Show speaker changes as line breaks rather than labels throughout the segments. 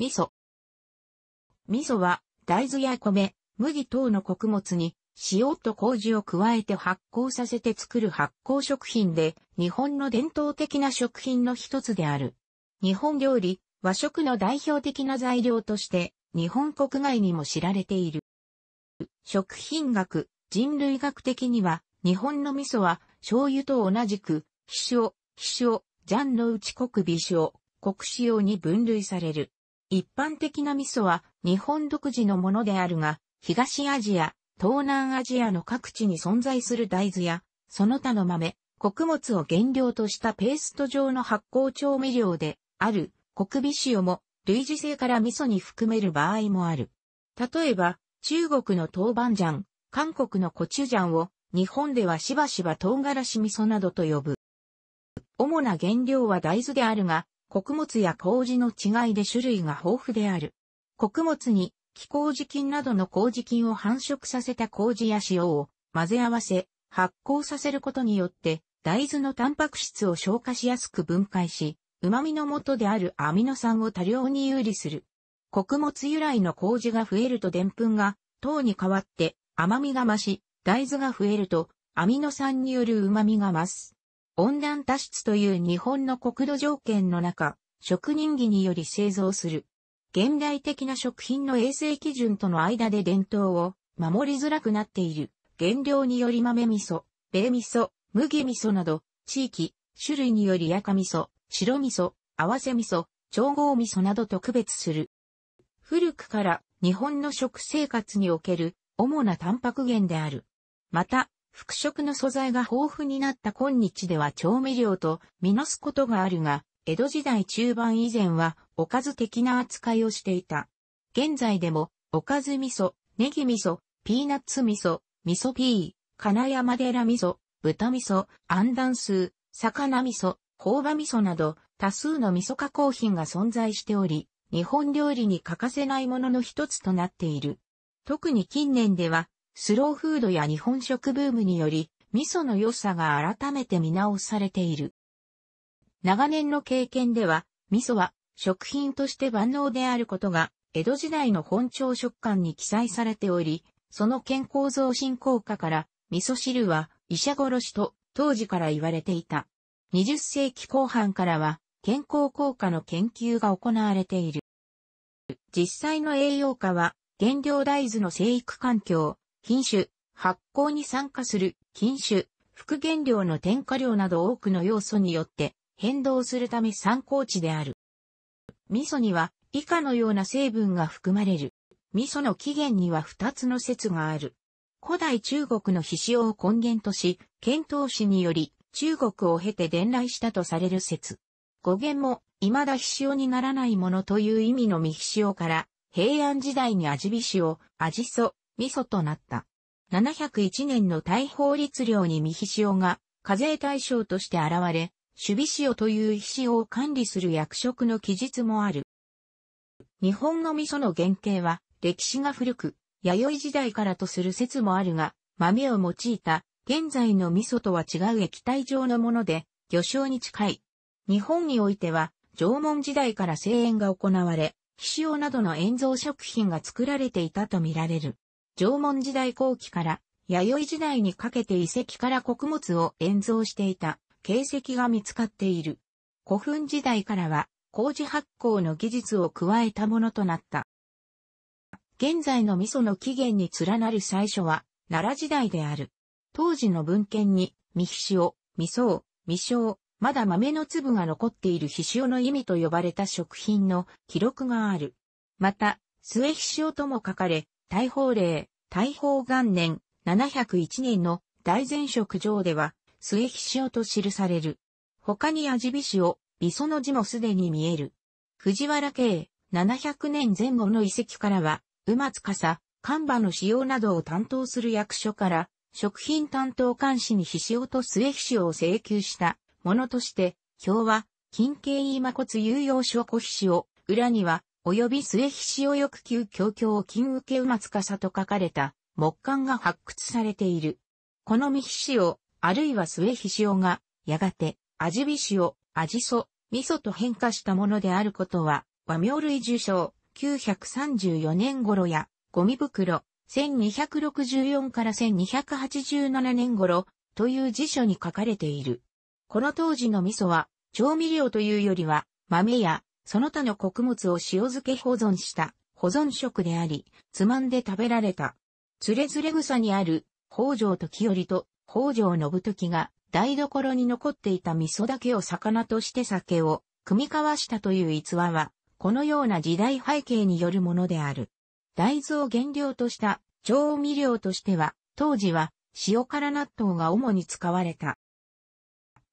味噌。味噌は大豆や米、麦等の穀物に塩と麹を加えて発酵させて作る発酵食品で日本の伝統的な食品の一つである。日本料理、和食の代表的な材料として日本国外にも知られている。食品学、人類学的には日本の味噌は醤油と同じく、秘皮秘を、ジャンの内国美を、国塩に分類される。一般的な味噌は日本独自のものであるが、東アジア、東南アジアの各地に存在する大豆や、その他の豆、穀物を原料としたペースト状の発酵調味料である国美塩も類似性から味噌に含める場合もある。例えば、中国の豆板醤、韓国のコチュジャンを日本ではしばしば唐辛子味噌などと呼ぶ。主な原料は大豆であるが、穀物や麹の違いで種類が豊富である。穀物に、気麹菌などの麹菌を繁殖させた麹や塩を混ぜ合わせ、発酵させることによって、大豆のタンパク質を消化しやすく分解し、旨味の元であるアミノ酸を多量に有利する。穀物由来の麹が増えると澱粉が糖に変わって甘みが増し、大豆が増えるとアミノ酸による旨味が増す。温暖多湿という日本の国土条件の中、職人技により製造する。現代的な食品の衛生基準との間で伝統を守りづらくなっている。原料により豆味噌、米味噌、麦味噌など、地域、種類により赤味噌、白味噌、合わせ味噌、調合味噌などと区別する。古くから日本の食生活における主なタンパク源である。また、服飾の素材が豊富になった今日では調味料とみなすことがあるが、江戸時代中盤以前はおかず的な扱いをしていた。現在でも、おかず味噌、ネギ味噌、ピーナッツ味噌、味噌ピー、金山寺味噌、豚味噌、アンダンス、魚味噌、朴葉味噌など多数の味噌加工品が存在しており、日本料理に欠かせないものの一つとなっている。特に近年では、スローフードや日本食ブームにより、味噌の良さが改めて見直されている。長年の経験では、味噌は食品として万能であることが、江戸時代の本朝食感に記載されており、その健康増進効果から、味噌汁は医者殺しと当時から言われていた。20世紀後半からは、健康効果の研究が行われている。実際の栄養価は、原料大豆の生育環境、品種、発酵に参加する、品種、副原料の添加量など多くの要素によって変動するため参考値である。味噌には以下のような成分が含まれる。味噌の起源には2つの説がある。古代中国の皮脂を根源とし、遣唐使により中国を経て伝来したとされる説。語源も未だ皮脂にならないものという意味の未皮脂から、平安時代に味ビシを、味噌、味噌となった。701年の大法律令に三菱塩が課税対象として現れ、守備塩という皮塩を管理する役職の記述もある。日本の味噌の原型は歴史が古く、弥生時代からとする説もあるが、豆を用いた現在の味噌とは違う液体状のもので、魚醤に近い。日本においては、縄文時代から製塩が行われ、皮脂などの塩蔵食品が作られていたとみられる。縄文時代後期から弥生時代にかけて遺跡から穀物を塩奏していた形跡が見つかっている。古墳時代からは工事発酵の技術を加えたものとなった。現在の味噌の起源に連なる最初は奈良時代である。当時の文献に、未皮塩、味噌、未生、まだ豆の粒が残っている皮塩の意味と呼ばれた食品の記録がある。また、末皮塩とも書かれ、大宝令、大宝元年、701年の大前職上では、末菱をと記される。他に味美氏を、美その字もすでに見える。藤原慶、700年前後の遺跡からは、馬つかさ、看板の使用などを担当する役所から、食品担当監視に菱尾と末菱を請求したものとして、表は、近景今骨有用証拠菱尾、裏には、及び末菱をく旧教強金受け馬司と書かれた木簡が発掘されている。この三菱を、あるいは末菱をが、やがて、味美塩、味噌、味噌と変化したものであることは、和名類受賞、934年頃や、ゴミ袋、1264から1287年頃、という辞書に書かれている。この当時の味噌は、調味料というよりは、豆やその他の穀物を塩漬け保存した保存食であり、つまんで食べられた。つれずれ草にある北条時頼と北条信時が台所に残っていた味噌だけを魚として酒を組み交わしたという逸話は、このような時代背景によるものである。大豆を原料とした調味料としては、当時は塩辛納豆が主に使われた。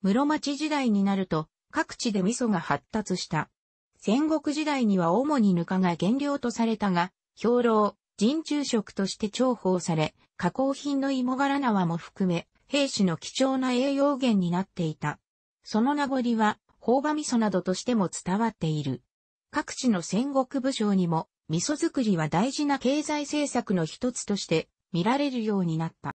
室町時代になると、各地で味噌が発達した。戦国時代には主にぬかが原料とされたが、兵糧、人中食として重宝され、加工品の芋柄縄も含め、兵士の貴重な栄養源になっていた。その名残は、朴葉味噌などとしても伝わっている。各地の戦国武将にも、味噌作りは大事な経済政策の一つとして見られるようになった。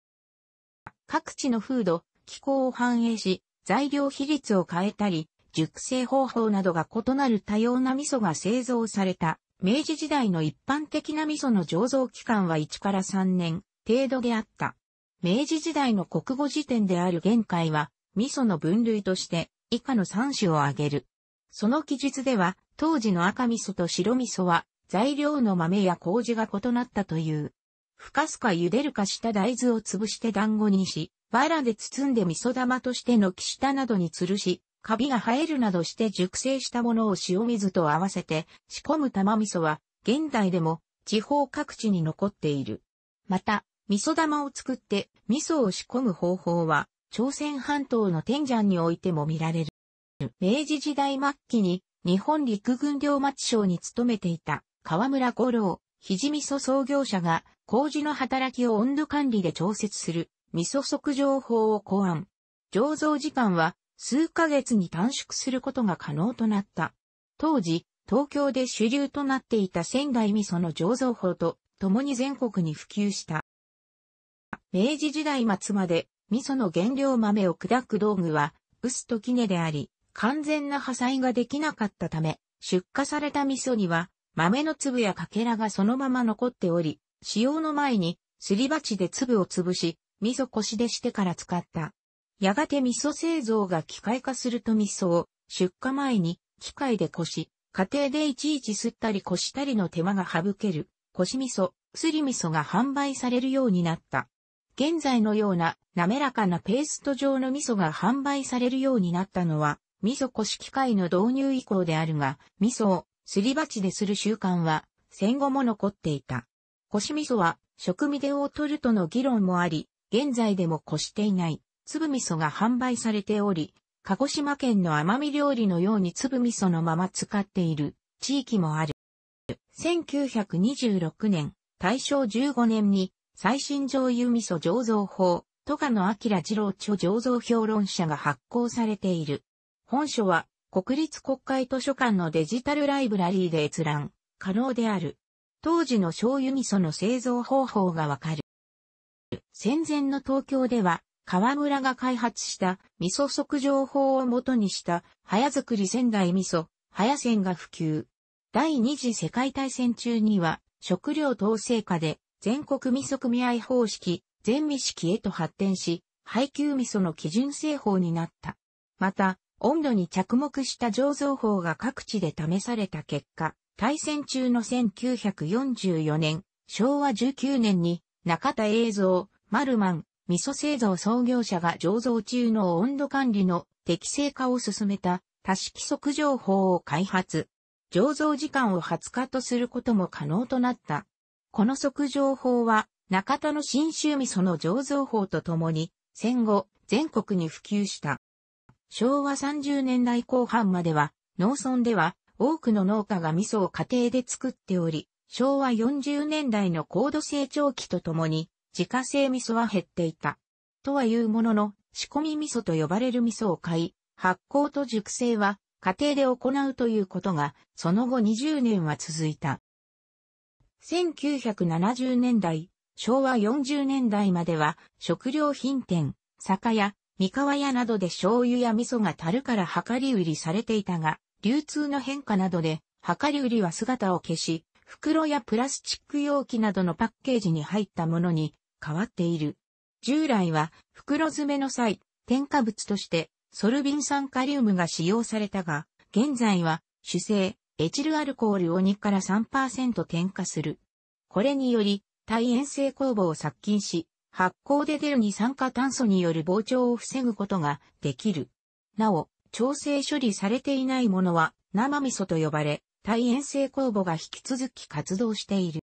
各地の風土、気候を反映し、材料比率を変えたり、熟成方法などが異なる多様な味噌が製造された。明治時代の一般的な味噌の醸造期間は1から3年程度であった。明治時代の国語辞典である限界は、味噌の分類として以下の3種を挙げる。その記述では、当時の赤味噌と白味噌は、材料の豆や麹が異なったという。ふかすか茹でるかした大豆を潰して団子にし、バラで包んで味噌玉としての木下などに吊るし、カビが生えるなどして熟成したものを塩水と合わせて仕込む玉味噌は現代でも地方各地に残っている。また、味噌玉を作って味噌を仕込む方法は朝鮮半島の天山においても見られる。明治時代末期に日本陸軍領町省に勤めていた河村五郎、ひじ味噌創業者が麹の働きを温度管理で調節する味噌測情法を考案。醸造時間は数ヶ月に短縮することが可能となった。当時、東京で主流となっていた仙台味噌の醸造法と共に全国に普及した。明治時代末まで味噌の原料豆を砕く道具は薄と絹であり、完全な破砕ができなかったため、出荷された味噌には豆の粒や欠片がそのまま残っており、使用の前にすり鉢で粒を潰し、味噌こしでしてから使った。やがて味噌製造が機械化すると味噌を出荷前に機械でこし、家庭でいちいち吸ったりこしたりの手間が省ける、こし味噌、すり味噌が販売されるようになった。現在のような滑らかなペースト状の味噌が販売されるようになったのは、味噌こし機械の導入以降であるが、味噌をすり鉢でする習慣は戦後も残っていた。こし味噌は食味でを取るとの議論もあり、現在でもこしていない。粒味噌が販売されており、鹿児島県の甘み料理のように粒味噌のまま使っている地域もある。1926年、大正15年に最新醤油味噌醸造法、都賀の明二郎著醸造評論者が発行されている。本書は国立国会図書館のデジタルライブラリーで閲覧可能である。当時の醤油味噌の製造方法がわかる。戦前の東京では河村が開発した味噌測情法をもとにした早作り仙台味噌、早仙が普及。第二次世界大戦中には食料統制下で全国味噌組合方式、全味式へと発展し、配給味噌の基準製法になった。また、温度に着目した醸造法が各地で試された結果、大戦中の1944年、昭和19年に中田映像、マルマン、味噌製造創業者が醸造中の温度管理の適正化を進めた多式測情報を開発。醸造時間を20日とすることも可能となった。この測情報は中田の新州味噌の醸造法とともに戦後全国に普及した。昭和30年代後半までは農村では多くの農家が味噌を家庭で作っており、昭和40年代の高度成長期とともに自家製味噌は減っていた。とはいうものの、仕込み味噌と呼ばれる味噌を買い、発酵と熟成は家庭で行うということが、その後20年は続いた。1970年代、昭和40年代までは、食料品店、酒屋、三河屋などで醤油や味噌が樽から量り売りされていたが、流通の変化などで、量り売りは姿を消し、袋やプラスチック容器などのパッケージに入ったものに変わっている。従来は袋詰めの際、添加物としてソルビン酸カリウムが使用されたが、現在は主成、エチルアルコールを2から3%添加する。これにより、耐塩性酵母を殺菌し、発酵で出る二酸化炭素による膨張を防ぐことができる。なお、調整処理されていないものは生味噌と呼ばれ、大遠征公募が引き続き活動している。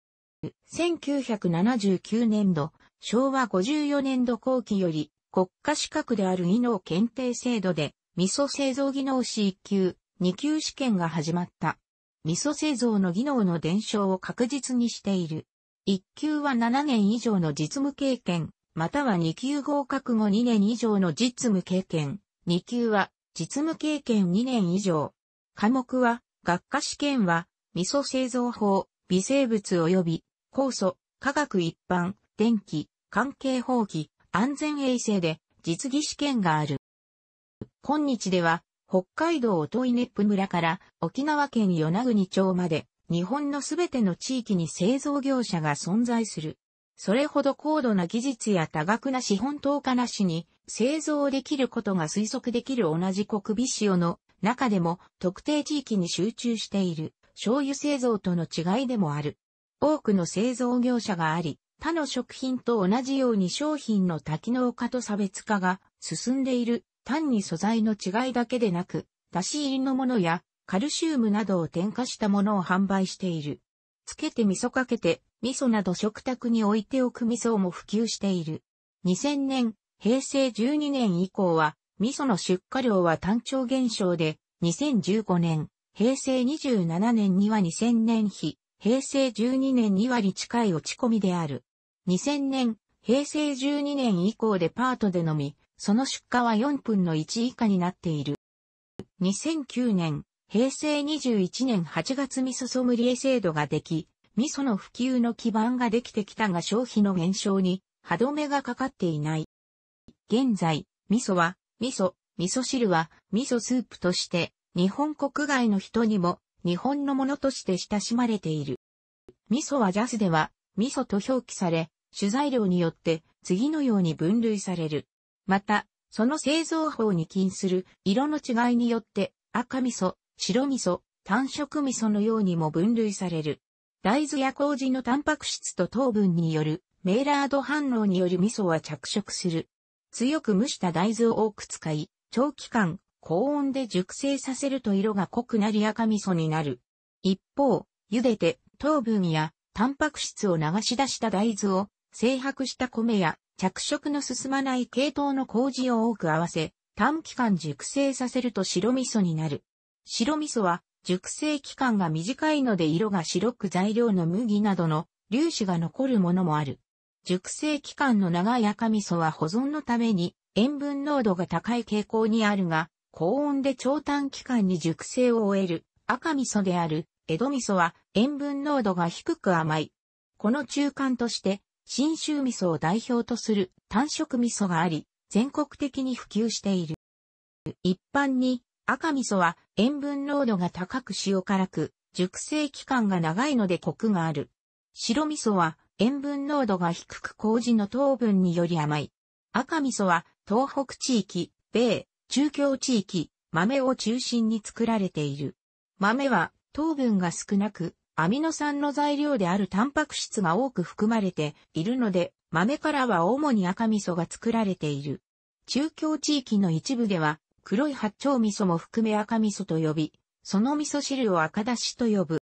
1979年度、昭和54年度後期より、国家資格である技能検定制度で、味噌製造技能士1級、2級試験が始まった。味噌製造の技能の伝承を確実にしている。1級は7年以上の実務経験、または2級合格後2年以上の実務経験、2級は実務経験2年以上。科目は学科試験は、味噌製造法、微生物及び、酵素、科学一般、電気、関係法規、安全衛生で、実技試験がある。今日では、北海道音威ネップ村から沖縄県与那国町まで、日本のすべての地域に製造業者が存在する。それほど高度な技術や多額な資本投下なしに製造できることが推測できる同じ国美塩の中でも特定地域に集中している醤油製造との違いでもある。多くの製造業者があり、他の食品と同じように商品の多機能化と差別化が進んでいる。単に素材の違いだけでなく、出し入りのものやカルシウムなどを添加したものを販売している。つけて味噌かけて、味噌など食卓に置いておく味噌も普及している。2000年、平成12年以降は、味噌の出荷量は単調減少で、2015年、平成27年には2000年比、平成12年に割近い落ち込みである。2000年、平成12年以降でパートでのみ、その出荷は4分の1以下になっている。2009年、平成21年8月味噌ソムリエ制度ができ、味噌の普及の基盤ができてきたが消費の減少に歯止めがかかっていない。現在、味噌は味噌、味噌汁は味噌スープとして日本国外の人にも日本のものとして親しまれている。味噌はジャスでは味噌と表記され、主材料によって次のように分類される。また、その製造法に起因する色の違いによって赤味噌、白味噌、単色味噌のようにも分類される。大豆や麹のタンパク質と糖分によるメーラード反応による味噌は着色する。強く蒸した大豆を多く使い、長期間、高温で熟成させると色が濃くなり赤味噌になる。一方、茹でて糖分やタンパク質を流し出した大豆を精白した米や着色の進まない系統の麹を多く合わせ、短期間熟成させると白味噌になる。白味噌は熟成期間が短いので色が白く材料の麦などの粒子が残るものもある。熟成期間の長い赤味噌は保存のために塩分濃度が高い傾向にあるが、高温で長短期間に熟成を終える赤味噌である江戸味噌は塩分濃度が低く甘い。この中間として、新州味噌を代表とする単色味噌があり、全国的に普及している。一般に赤味噌は塩分濃度が高く塩辛く、熟成期間が長いのでコクがある。白味噌は塩分濃度が低く麹の糖分により甘い。赤味噌は東北地域、米、中京地域、豆を中心に作られている。豆は糖分が少なく、アミノ酸の材料であるタンパク質が多く含まれているので、豆からは主に赤味噌が作られている。中京地域の一部では、黒い八丁味噌も含め赤味噌と呼び、その味噌汁を赤だしと呼ぶ。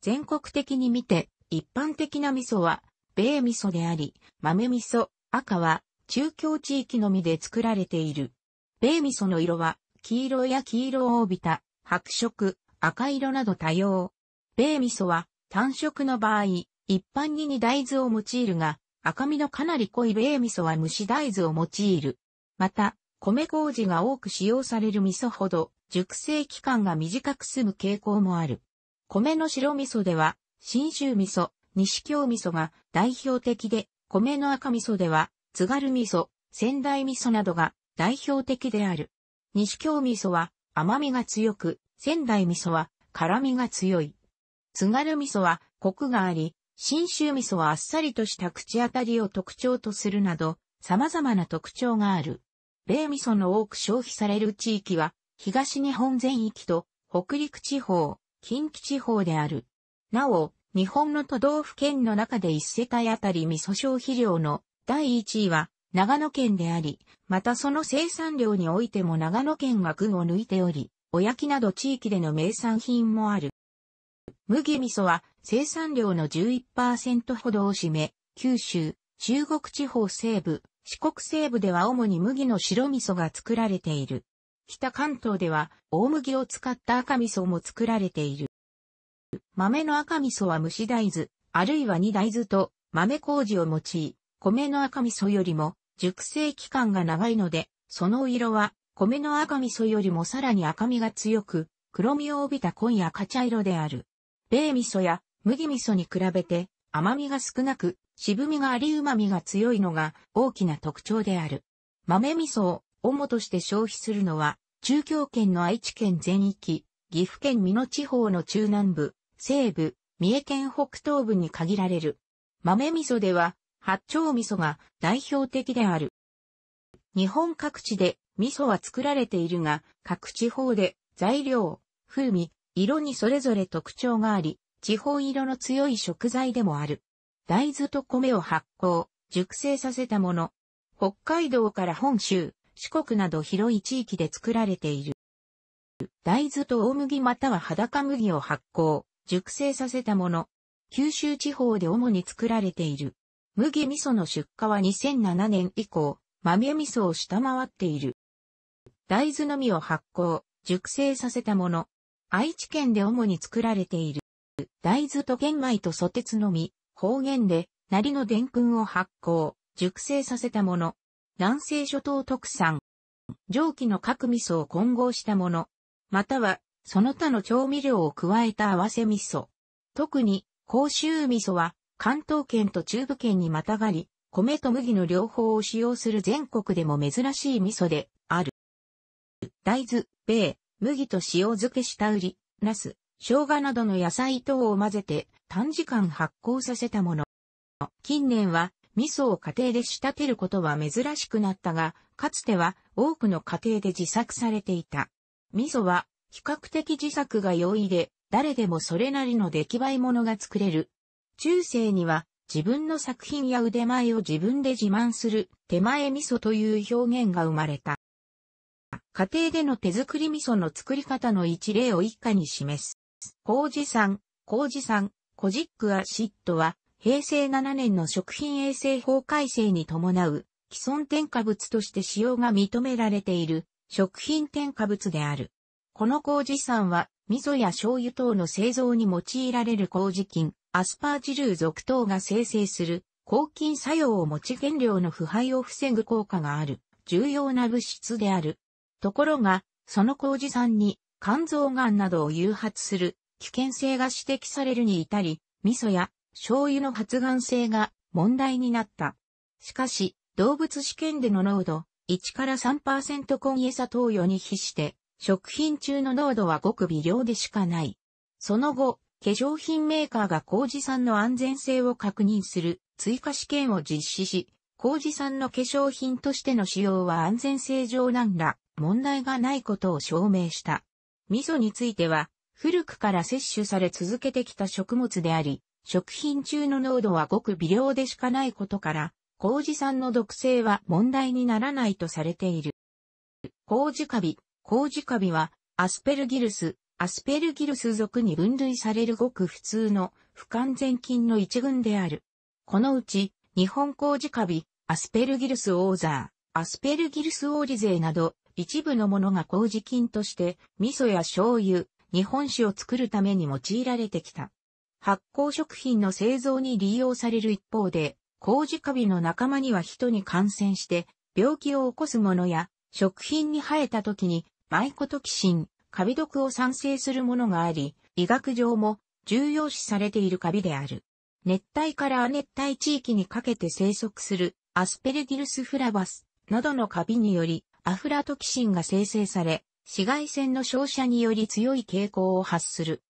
全国的に見て、一般的な味噌は、米味噌であり、豆味噌、赤は、中京地域のみで作られている。米味噌の色は、黄色や黄色を帯びた、白色、赤色など多様。米味噌は、単色の場合、一般に煮大豆を用いるが、赤身のかなり濃い米味噌は蒸し大豆を用いる。また、米麹が多く使用される味噌ほど、熟成期間が短く済む傾向もある。米の白味噌では、新州味噌、西京味噌が代表的で、米の赤味噌では、津軽味噌、仙台味噌などが代表的である。西京味噌は甘みが強く、仙台味噌は辛みが強い。津軽味噌はコクがあり、新州味噌はあっさりとした口当たりを特徴とするなど、様々な特徴がある。米味噌の多く消費される地域は、東日本全域と北陸地方、近畿地方である。なお、日本の都道府県の中で1世帯あたり味噌消費量の第1位は長野県であり、またその生産量においても長野県が群を抜いており、おやきなど地域での名産品もある。麦味噌は生産量の11%ほどを占め、九州、中国地方西部、四国西部では主に麦の白味噌が作られている。北関東では大麦を使った赤味噌も作られている。豆の赤味噌は蒸し大豆、あるいは煮大豆と豆麹を用い、米の赤味噌よりも熟成期間が長いので、その色は米の赤味噌よりもさらに赤みが強く、黒みを帯びた濃い赤茶色である。米味噌や麦味噌に比べて甘みが少なく、渋みがあり旨みが強いのが大きな特徴である。豆味噌を主として消費するのは、中京圏の愛知県全域、岐阜県美濃地方の中南部、西部、三重県北東部に限られる。豆味噌では、八丁味噌が代表的である。日本各地で味噌は作られているが、各地方で材料、風味、色にそれぞれ特徴があり、地方色の強い食材でもある。大豆と米を発酵、熟成させたもの。北海道から本州、四国など広い地域で作られている。大豆と大麦または裸麦を発酵、熟成させたもの。九州地方で主に作られている。麦味噌の出荷は2007年以降、豆味噌を下回っている。大豆の実を発酵、熟成させたもの。愛知県で主に作られている。大豆と玄米と蘇鉄のみ、方言で、なりの伝訓を発酵、熟成させたもの。南西諸島特産。蒸気の各味噌を混合したもの。または、その他の調味料を加えた合わせ味噌。特に、甲州味噌は、関東圏と中部圏にまたがり、米と麦の両方を使用する全国でも珍しい味噌である。大豆、米、麦と塩漬けした売り、茄子、生姜などの野菜等を混ぜて短時間発酵させたもの。近年は味噌を家庭で仕立てることは珍しくなったが、かつては多くの家庭で自作されていた。味噌は比較的自作が容易で、誰でもそれなりの出来栄えものが作れる。中世には自分の作品や腕前を自分で自慢する手前味噌という表現が生まれた。家庭での手作り味噌の作り方の一例を一家に示す。麹酸、麹ん、コジックアシットは平成7年の食品衛生法改正に伴う既存添加物として使用が認められている食品添加物である。この麹酸は、味噌や醤油等の製造に用いられる麹菌、アスパージルー属等が生成する、抗菌作用を持ち原料の腐敗を防ぐ効果がある、重要な物質である。ところが、その麹酸に、肝臓がんなどを誘発する、危険性が指摘されるに至り、味噌や醤油の発がん性が問題になった。しかし、動物試験での濃度、1から3%コンエサ投与に比して、食品中の濃度はごく微量でしかない。その後、化粧品メーカーが麹酸の安全性を確認する追加試験を実施し、麹酸の化粧品としての使用は安全性上なんら問題がないことを証明した。味噌については、古くから摂取され続けてきた食物であり、食品中の濃度はごく微量でしかないことから、工事酸の毒性は問題にならないとされている。工事カビ、工事カビは、アスペルギルス、アスペルギルス属に分類されるごく普通の不完全菌の一群である。このうち、日本工事カビ、アスペルギルスオーザー、アスペルギルスオーリゼーなど、一部のものが麹菌として、味噌や醤油、日本酒を作るために用いられてきた。発酵食品の製造に利用される一方で、工事カビの仲間には人に感染して病気を起こすものや食品に生えた時にマイコトキシン、カビ毒を産生するものがあり、医学上も重要視されているカビである。熱帯から亜熱帯地域にかけて生息するアスペルギルスフラバスなどのカビによりアフラトキシンが生成され、紫外線の照射により強い傾向を発する。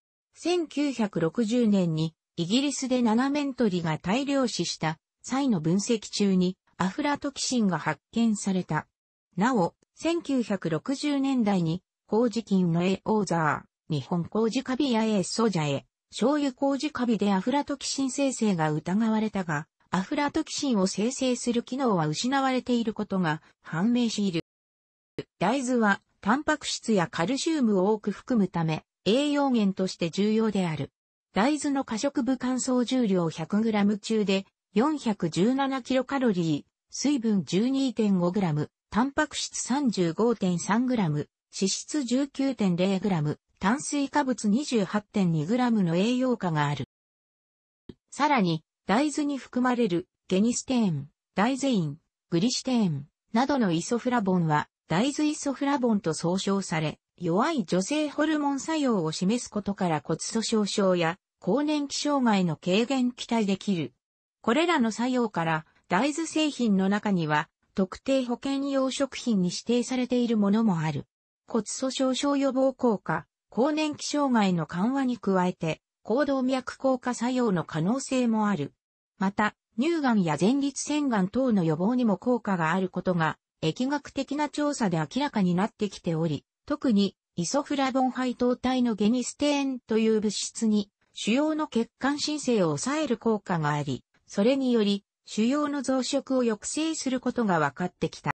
1960年にイギリスで7面リが大量死したイの分析中にアフラトキシンが発見された。なお、1960年代に、麹菌のエオーザー、日本麹カビやエソジャエ、醤油麹カビでアフラトキシン生成が疑われたが、アフラトキシンを生成する機能は失われていることが判明している。大豆は、タンパク質やカルシウムを多く含むため、栄養源として重要である。大豆の可食部乾燥重量 100g 中で417キロカロリー、水分 12.5g、タンパク質 35.3g、脂質 19.0g、炭水化物 28.2g の栄養価がある。さらに、大豆に含まれるゲニステーン、大ゼイン、グリシテーンなどのイソフラボンは大豆イソフラボンと総称され、弱い女性ホルモン作用を示すことから骨粗鬆症や更年期障害の軽減期待できるこれらの作用から大豆製品の中には特定保健用食品に指定されているものもある。骨粗鬆症予防効果、更年期障害の緩和に加えて、行動脈硬化作用の可能性もある。また、乳がんや前立腺がん等の予防にも効果があることが、疫学的な調査で明らかになってきており、特にイソフラボン配糖体のゲニステーンという物質に主要の血管申請を抑える効果があり、それにより、腫瘍の増殖を抑制することが分かってきた。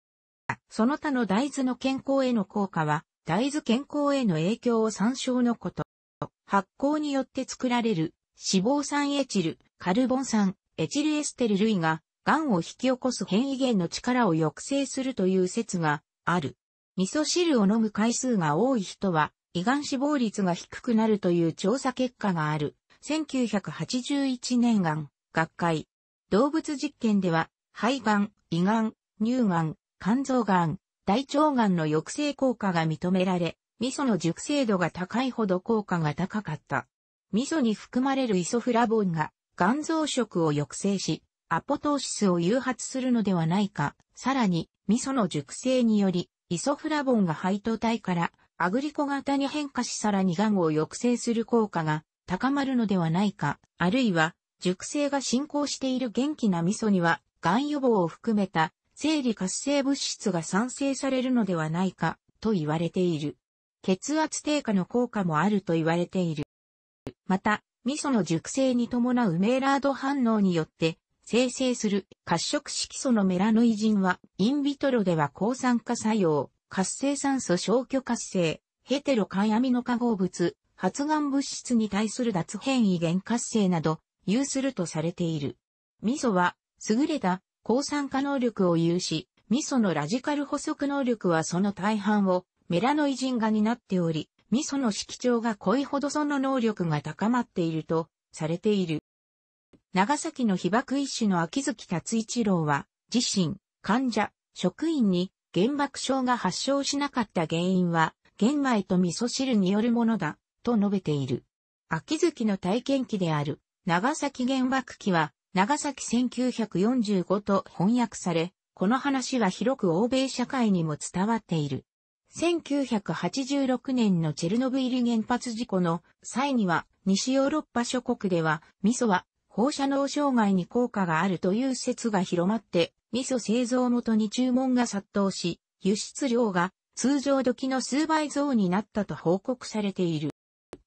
その他の大豆の健康への効果は、大豆健康への影響を参照のこと。発酵によって作られる脂肪酸エチル、カルボン酸、エチルエステル類が、癌を引き起こす変異源の力を抑制するという説がある。味噌汁を飲む回数が多い人は、胃がん死亡率が低くなるという調査結果がある。1981年がん学会。動物実験では、肺がん、胃がん、乳がん、肝臓がん、大腸がんの抑制効果が認められ、味噌の熟成度が高いほど効果が高かった。味噌に含まれるイソフラボンが、肝臓食を抑制し、アポトーシスを誘発するのではないか。さらに、味噌の熟成により、イソフラボンが配当体からアグリコ型に変化しさらにがんを抑制する効果が高まるのではないか。あるいは、熟成が進行している元気な味噌には、癌予防を含めた生理活性物質が産生されるのではないかと言われている。血圧低下の効果もあると言われている。また、味噌の熟成に伴うメーラード反応によって、生成する褐色色素のメラノイジンは、インビトロでは抗酸化作用、活性酸素消去活性、ヘテロカイアミノ化合物、発がん物質に対する脱変異原活性など、有するとされている。味噌は、優れた抗酸化能力を有し、味噌のラジカル補足能力はその大半をメラノイジンが担っており、味噌の色調が濃いほどその能力が高まっているとされている。長崎の被爆医師の秋月達一郎は、自身、患者、職員に原爆症が発症しなかった原因は、玄米と味噌汁によるものだ、と述べている。秋月の体験記である、長崎原爆機は、長崎1945と翻訳され、この話は広く欧米社会にも伝わっている。1986年のチェルノブイリ原発事故の際には、西ヨーロッパ諸国では、味噌は放射能障害に効果があるという説が広まって、味噌製造元に注文が殺到し、輸出量が通常時の数倍増になったと報告されている。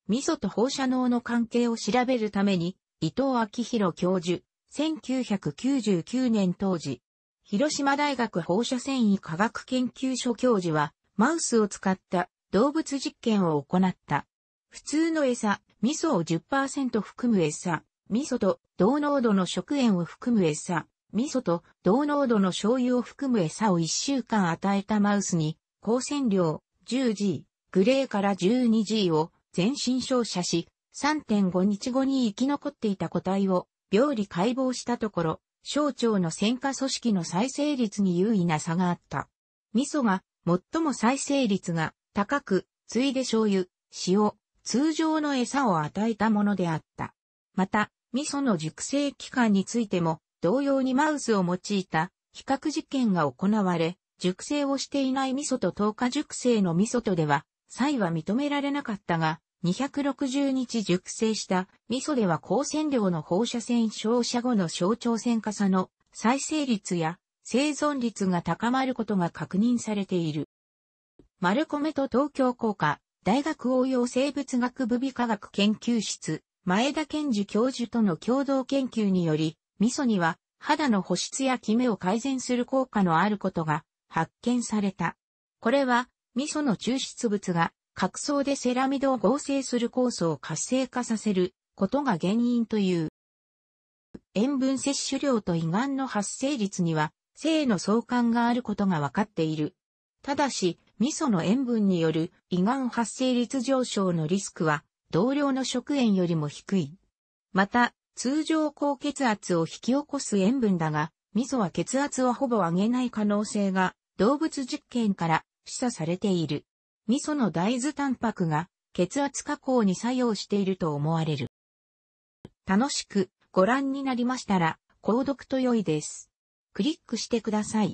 味噌と放射能の関係を調べるために、伊藤昭弘教授、1999年当時、広島大学放射線維科学研究所教授は、マウスを使った動物実験を行った。普通の餌、味噌を10%含む餌、味噌と同濃度の食塩を含む餌、味噌と同濃度の醤油を含む餌を1週間与えたマウスに、光線量 10G、グレーから 12G を全身照射し、3.5日後に生き残っていた個体を病理解剖したところ、小腸の酸化組織の再生率に優位な差があった。味噌が最も再生率が高く、ついで醤油、塩、通常の餌を与えたものであった。また、味噌の熟成期間についても、同様にマウスを用いた比較実験が行われ、熟成をしていない味噌と糖化熟成の味噌とでは、差異は認められなかったが、260日熟成した味噌では光線量の放射線照射後の象徴線化さの再生率や生存率が高まることが確認されている。マルコメと東京工科大学応用生物学部美科学研究室前田健二教授との共同研究により味噌には肌の保湿やキメを改善する効果のあることが発見された。これは味噌の抽出物が角層でセラミドを合成する酵素を活性化させることが原因という。塩分摂取量と胃がんの発生率には性の相関があることがわかっている。ただし、味噌の塩分による胃がん発生率上昇のリスクは同量の食塩よりも低い。また、通常高血圧を引き起こす塩分だが、味噌は血圧をほぼ上げない可能性が動物実験から示唆されている。味噌の大豆タンパクが血圧加工に作用していると思われる。楽しくご覧になりましたら、購読と良いです。クリックしてください。